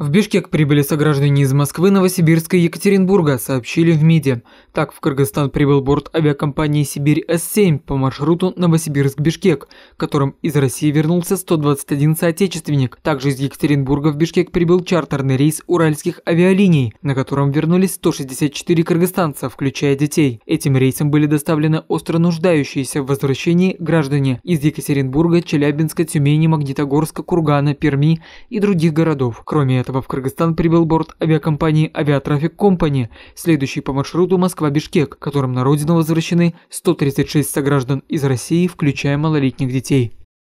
В Бишкек прибыли сограждане из Москвы, Новосибирска и Екатеринбурга, сообщили в МИДе. Так, в Кыргызстан прибыл борт авиакомпании «Сибирь С-7» по маршруту Новосибирск-Бишкек, которым из России вернулся 121 соотечественник. Также из Екатеринбурга в Бишкек прибыл чартерный рейс уральских авиалиний, на котором вернулись 164 кыргызстанца, включая детей. Этим рейсом были доставлены остро нуждающиеся в возвращении граждане из Екатеринбурга, Челябинска, Тюмени, Магнитогорска, Кургана, Перми и других городов. Кроме этого, этого в Кыргызстан прибыл борт авиакомпании «Авиатрафик Компани», следующий по маршруту Москва-Бишкек, которым на родину возвращены 136 сограждан из России, включая малолетних детей.